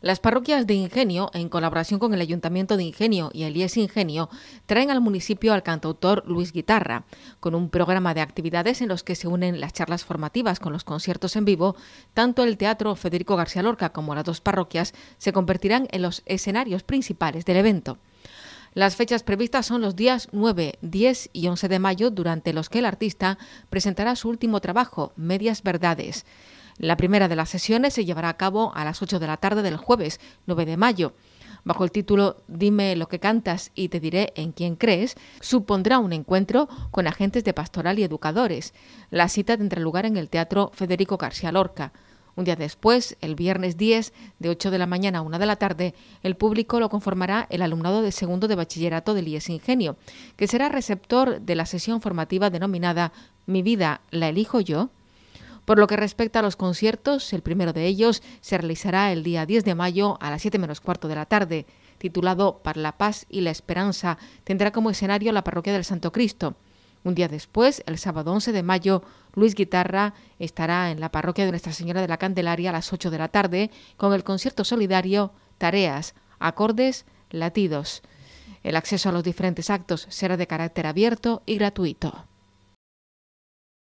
Las parroquias de Ingenio, en colaboración con el Ayuntamiento de Ingenio y el IES Ingenio, traen al municipio al cantautor Luis Guitarra, con un programa de actividades en los que se unen las charlas formativas con los conciertos en vivo, tanto el Teatro Federico García Lorca como las dos parroquias se convertirán en los escenarios principales del evento. Las fechas previstas son los días 9, 10 y 11 de mayo, durante los que el artista presentará su último trabajo, Medias Verdades. La primera de las sesiones se llevará a cabo a las 8 de la tarde del jueves 9 de mayo bajo el título Dime lo que cantas y te diré en quién crees, supondrá un encuentro con agentes de pastoral y educadores. La cita tendrá lugar en el Teatro Federico García Lorca. Un día después, el viernes 10, de 8 de la mañana a 1 de la tarde, el público lo conformará el alumnado de segundo de bachillerato del IES Ingenio, que será receptor de la sesión formativa denominada Mi vida la elijo yo, por lo que respecta a los conciertos, el primero de ellos se realizará el día 10 de mayo a las 7 menos cuarto de la tarde, titulado Para la Paz y la Esperanza. Tendrá como escenario la parroquia del Santo Cristo. Un día después, el sábado 11 de mayo, Luis Guitarra estará en la parroquia de Nuestra Señora de la Candelaria a las 8 de la tarde con el concierto solidario Tareas, Acordes, Latidos. El acceso a los diferentes actos será de carácter abierto y gratuito.